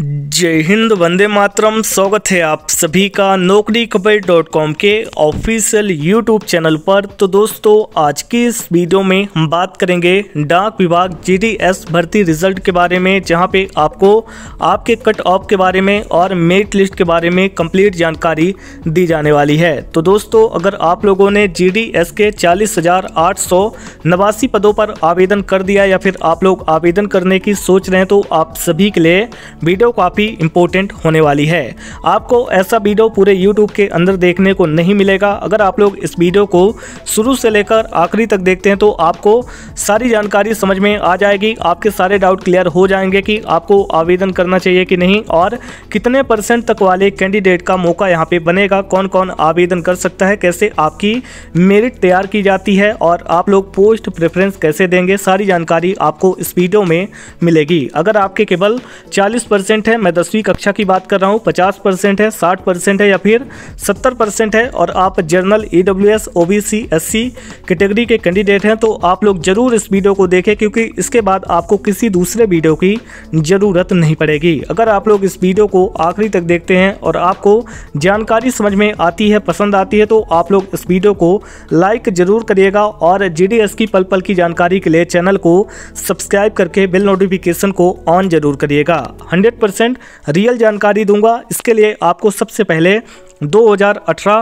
जय हिंद वंदे मातरम स्वागत है आप सभी का नौकरी खबर डॉट कॉम के ऑफिशियल यूट्यूब चैनल पर तो दोस्तों आज की इस वीडियो में हम बात करेंगे डाक विभाग जीडीएस भर्ती रिजल्ट के बारे में जहां पे आपको आपके कट ऑफ के बारे में और मेरिट लिस्ट के बारे में कंप्लीट जानकारी दी जाने वाली है तो दोस्तों अगर आप लोगों ने जी के चालीस पदों पर आवेदन कर दिया या फिर आप लोग आवेदन करने की सोच रहे हैं तो आप सभी के लिए वीडियो वीडियो काफ़ी इंपॉर्टेंट होने वाली है आपको ऐसा वीडियो पूरे यूट्यूब के अंदर देखने को नहीं मिलेगा अगर आप लोग इस वीडियो को शुरू से लेकर आखिरी तक देखते हैं तो आपको सारी जानकारी समझ में आ जाएगी आपके सारे डाउट क्लियर हो जाएंगे कि आपको आवेदन करना चाहिए कि नहीं और कितने परसेंट तक वाले कैंडिडेट का मौका यहाँ पे बनेगा कौन कौन आवेदन कर सकता है कैसे आपकी मेरिट तैयार की जाती है और आप लोग पोस्ट प्रेफरेंस कैसे देंगे सारी जानकारी आपको इस वीडियो में मिलेगी अगर आपके केवल चालीस परसेंट है मैं दसवीं कक्षा की बात कर रहा हूँ पचास परसेंट है साठ परसेंट है या फिर सत्तर परसेंट है और आप general E W S O B C S C category के कैंडिडेट हैं तो आप लोग ज़रूर इस वीडियो को देखें क्योंकि इसके बाद आपको किसी दूसरे वीडियो की ज़रूरत नहीं पड़ेगी अगर आप लोग इस वीडियो को आखिरी तक देखते हैं और आपको जानकारी समझ में आती है पसंद आती है तो आप लोग इस वीडियो को लाइक ज़रूर करिएगा और जी की पल पल की जानकारी के लिए चैनल को सब्सक्राइब करके बिल नोटिफिकेशन को ऑन जरूर करिएगा हंड्रेड परसेंट रियल जानकारी दूंगा इसके लिए आपको सबसे पहले 2018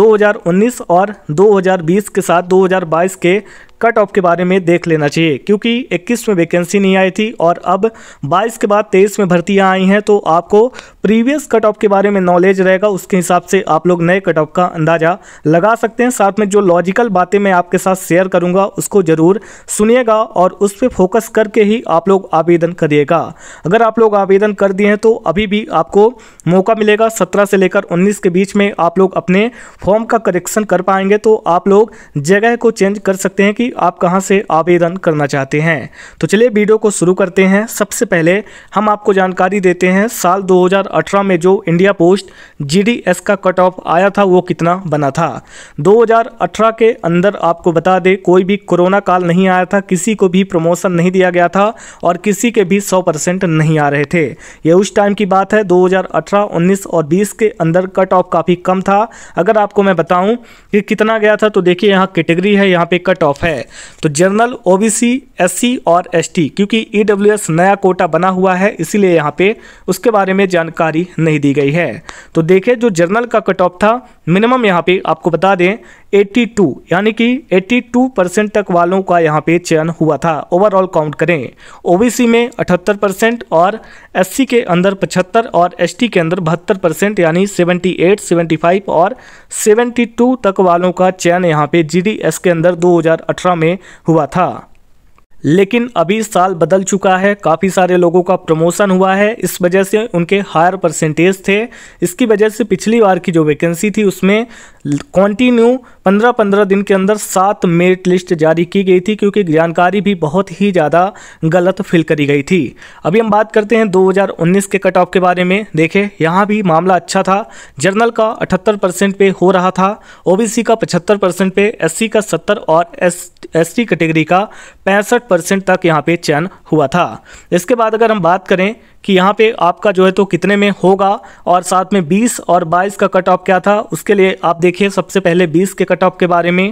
2019 और 2020 के साथ 2022 के कट ऑफ के बारे में देख लेना चाहिए क्योंकि 21 में वैकेंसी नहीं आई थी और अब 22 के बाद 23 में भर्तियां आई हैं तो आपको प्रीवियस कट ऑफ के बारे में नॉलेज रहेगा उसके हिसाब से आप लोग नए कट ऑफ का अंदाज़ा लगा सकते हैं साथ में जो लॉजिकल बातें मैं आपके साथ शेयर करूँगा उसको ज़रूर सुनिएगा और उस पर फोकस करके ही आप लोग आवेदन करिएगा अगर आप लोग आवेदन कर दिए हैं तो अभी भी आपको मौका मिलेगा सत्रह से लेकर उन्नीस के बीच में आप लोग अपने फॉर्म का करेक्शन कर पाएंगे तो आप लोग जगह को चेंज कर सकते हैं कि आप कहाँ से आवेदन करना चाहते हैं तो चलिए वीडियो को शुरू करते हैं सबसे पहले हम आपको जानकारी देते हैं साल 2018 में जो इंडिया पोस्ट जीडीएस का कट ऑफ आया था वो कितना बना था 2018 के अंदर आपको बता दें कोई भी कोरोना काल नहीं आया था किसी को भी प्रमोशन नहीं दिया गया था और किसी के भी सौ परसेंट नहीं आ रहे थे ये उस टाइम की बात है दो हज़ार और बीस के अंदर कट ऑफ काफ़ी कम था अगर आपको मैं बताऊं कि कितना गया था तो देखिए यहाँ कैटेगरी है यहाँ पे कट ऑफ है है तो जनरल ओबीसी एससी और एसटी क्योंकि ईडब्ल्यूएस e नया कोटा बना हुआ है इसीलिए यहाँ पे उसके बारे में जानकारी नहीं दी गई है तो देखिए जो जनरल का कट ऑफ था मिनिमम यहाँ पे आपको बता दें 82 यानी कि 82 परसेंट तक वालों का यहाँ पे चयन हुआ था ओवरऑल काउंट करें ओबीसी में 78 परसेंट और एससी के अंदर 75 और एसटी के अंदर बहत्तर परसेंट यानी 78, 75 और 72 तक वालों का चयन यहाँ पे जीडीएस के अंदर में हुआ था लेकिन अभी साल बदल चुका है काफ़ी सारे लोगों का प्रमोशन हुआ है इस वजह से उनके हायर परसेंटेज थे इसकी वजह से पिछली बार की जो वैकेंसी थी उसमें कंटिन्यू पंद्रह पंद्रह दिन के अंदर सात मेरिट लिस्ट जारी की गई थी क्योंकि जानकारी भी बहुत ही ज़्यादा गलत फिल करी गई थी अभी हम बात करते हैं 2019 के कट ऑफ के बारे में देखें यहाँ भी मामला अच्छा था जर्नल का अठहत्तर परसेंट पे हो रहा था ओ का पचहत्तर परसेंट पे एस का सत्तर और एस एस कैटेगरी का पैंसठ परसेंट तक यहाँ पे चयन हुआ था इसके बाद अगर हम बात करें कि यहाँ पे आपका जो है तो कितने में होगा और साथ में 20 और 22 का कट ऑफ क्या था उसके लिए आप देखिए सबसे पहले 20 के कट ऑफ के बारे में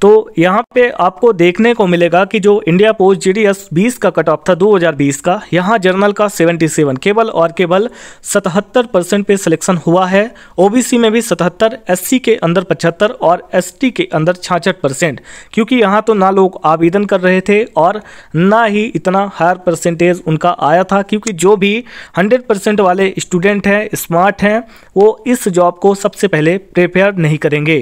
तो यहाँ पे आपको देखने को मिलेगा कि जो India post G D S बीस का कट ऑफ था 2020 का यहाँ जर्नल का 77 केवल और केवल 77 परसेंट पे सिलेक्शन हुआ है ओबीसी में भी 77 एससी के अंदर 75 और एसटी के अंदर छाछठ परसेंट क्योंकि यहाँ तो ना लोग आवेदन कर रहे थे और ना ही इतना हायर परसेंटेज उनका आया था क्योंकि जो भी हंड्रेड वाले स्टूडेंट हैं स्मार्ट हैं वो इस जॉब को सबसे पहले प्रिपेयर नहीं करेंगे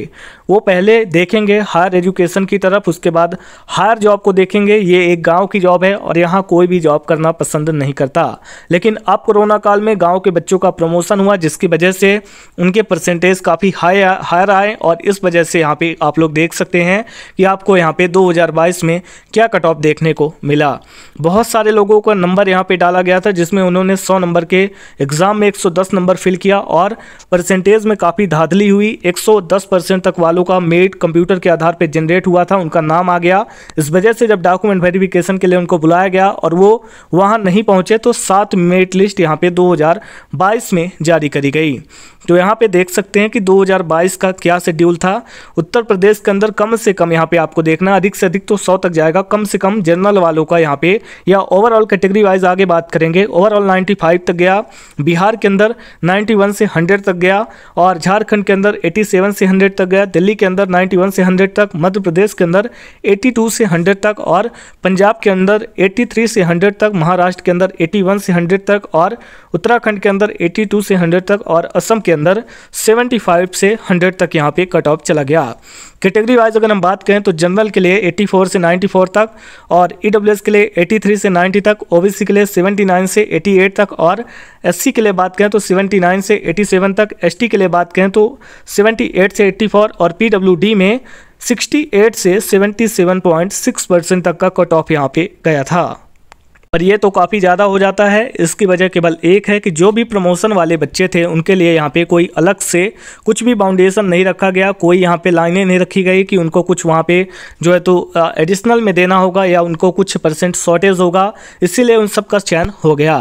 वो पहले देखेंगे हायर एजुकेशन की तरफ उसके बाद हायर जॉब को देखेंगे ये एक गांव की जॉब है और यहाँ कोई भी जॉब करना पसंद नहीं करता लेकिन अब कोरोना काल में गांव के बच्चों का प्रमोशन हुआ जिसकी वजह से उनके परसेंटेज काफ़ी हाई हायर आए और इस वजह से यहाँ पे आप लोग देख सकते हैं कि आपको यहाँ पे 2022 में क्या कट ऑफ देखने को मिला बहुत सारे लोगों का नंबर यहाँ पे डाला गया था जिसमें उन्होंने सौ नंबर के एग्ज़ाम में एक नंबर फिल किया और परसेंटेज में काफ़ी धाधली हुई 110 परसेंट तक वालों का मेड कंप्यूटर के आधार पर जनरेट हुआ था उनका नाम आ गया इस वजह से जब डॉक्यूमेंट वेरिफिकेशन के लिए उनको बुलाया गया और वो वहाँ नहीं पहुँचे तो सात मेरिट लिस्ट यहाँ पे 2022 में जारी करी गई तो यहाँ पे देख सकते हैं कि 2022 का क्या शेड्यूल था उत्तर प्रदेश के अंदर कम से कम यहाँ पे आपको देखना अधिक से अधिक तो सौ तक जाएगा कम से कम जनरल वालों का यहाँ पे या ओवरऑल कैटेगरी वाइज आगे बात करेंगे ओवरऑल 95 तक गया बिहार के अंदर 91 से 100 तक गया और झारखंड के अंदर 87 से 100 तक गया दिल्ली के अंदर 91 से 100 तक मध्य प्रदेश के अंदर 82 से 100 तक और पंजाब के अंदर 83 से 100 तक महाराष्ट्र के अंदर 81 से 100 तक और उत्तराखंड के अंदर 82 से 100 तक और असम के अंदर 75 से 100 तक यहाँ पे कट ऑफ चला गया कैटेगरी वाइज अगर हम बात करें तो जनरल के लिए 84 से 94 तक और ई e के लिए 83 से 90 तक ओ के लिए 79 से 88 तक और एस के लिए बात करें तो 79 से 87 तक एस के लिए बात करें तो 78 से 84 और पी में 68 से 77.6 परसेंट तक का कट ऑफ यहाँ पे गया था पर ये तो काफ़ी ज़्यादा हो जाता है इसकी वजह केवल एक है कि जो भी प्रमोशन वाले बच्चे थे उनके लिए यहाँ पे कोई अलग से कुछ भी बाउंडेशन नहीं रखा गया कोई यहाँ पे लाइनें नहीं रखी गई कि उनको कुछ वहाँ पे जो है तो एडिशनल में देना होगा या उनको कुछ परसेंट शॉर्टेज होगा इसीलिए उन सब का चयन हो गया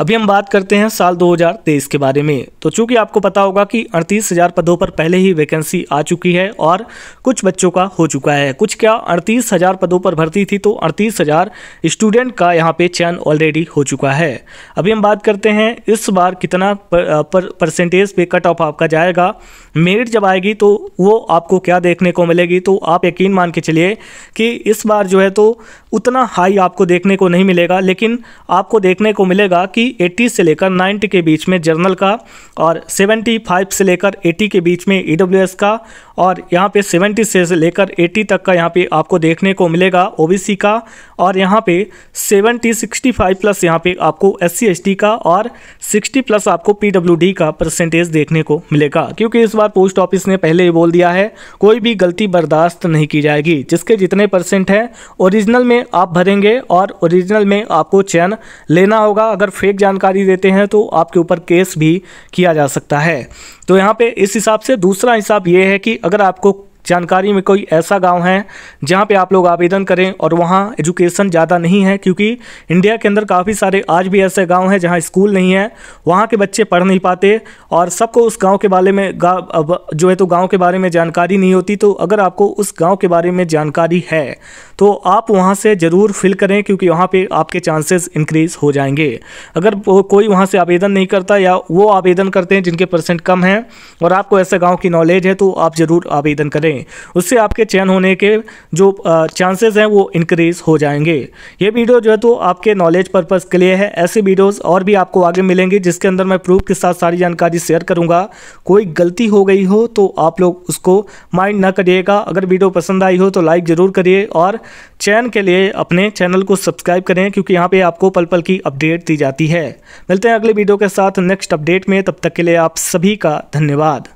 अभी हम बात करते हैं साल दो के बारे में तो चूँकि आपको पता होगा कि अड़तीस पदों पर पहले ही वैकेंसी आ चुकी है और कुछ बच्चों का हो चुका है कुछ क्या अड़तीस पदों पर भर्ती थी तो अड़तीस स्टूडेंट का यहाँ पे चयन ऑलरेडी हो चुका है अभी हम बात करते हैं इस बार कितना पर, पर, परसेंटेज पे कट ऑफ आपका जाएगा मेरिट जब आएगी तो वो आपको क्या देखने को मिलेगी तो आप यकीन मान के चलिए कि इस बार जो है तो उतना हाई आपको देखने को नहीं मिलेगा लेकिन आपको देखने को मिलेगा कि 80 से लेकर 90 के बीच में जर्नल का और 75 से लेकर 80 के बीच में ई e का और यहाँ पे 70 से लेकर 80 तक का यहाँ पे आपको देखने को मिलेगा ओबीसी का और यहाँ पे 70 65 प्लस यहाँ पे आपको एस सी का और 60 प्लस आपको पीडब्ल्यूडी का परसेंटेज देखने को मिलेगा क्योंकि इस बार पोस्ट ऑफिस ने पहले ही बोल दिया है कोई भी गलती बर्दाश्त नहीं की जाएगी जिसके जितने परसेंट हैं ओरिजिनल में आप भरेंगे और ओरिजिनल में आपको चयन लेना होगा अगर फेक जानकारी देते हैं तो आपके ऊपर केस भी किया जा सकता है तो यहाँ पे इस हिसाब से दूसरा हिसाब ये है कि अगर आपको जानकारी में कोई ऐसा गांव है जहां पे आप लोग आवेदन करें और वहां एजुकेशन ज़्यादा नहीं है क्योंकि इंडिया के अंदर काफ़ी सारे आज भी ऐसे गांव हैं जहां स्कूल नहीं है वहां के बच्चे पढ़ नहीं पाते और सबको उस गांव के बारे में जो है तो गांव के बारे में जानकारी नहीं होती तो अगर आपको उस गाँव के बारे में जानकारी है तो आप वहाँ से ज़रूर फिल करें क्योंकि वहाँ पर आपके चांसेस इंक्रीज़ हो जाएंगे अगर कोई वहाँ से आवेदन नहीं करता या वो आवेदन करते हैं जिनके परसेंट कम हैं और आपको ऐसे गाँव की नॉलेज है तो आप ज़रूर आवेदन करें उससे आपके चयन होने के जो चांसेज हैं वो इंक्रीज़ हो जाएंगे ये वीडियो जो है तो आपके नॉलेज पर्पज़ के लिए है ऐसे वीडियोज़ और भी आपको आगे मिलेंगे जिसके अंदर मैं प्रूफ के साथ सारी जानकारी शेयर करूँगा कोई गलती हो गई हो तो आप लोग उसको माइंड ना करिएगा अगर वीडियो पसंद आई हो तो लाइक ज़रूर करिए और चैन के लिए अपने चैनल को सब्सक्राइब करें क्योंकि यहाँ पे आपको पल पल की अपडेट दी जाती है मिलते हैं अगले वीडियो के साथ नेक्स्ट अपडेट में तब तक के लिए आप सभी का धन्यवाद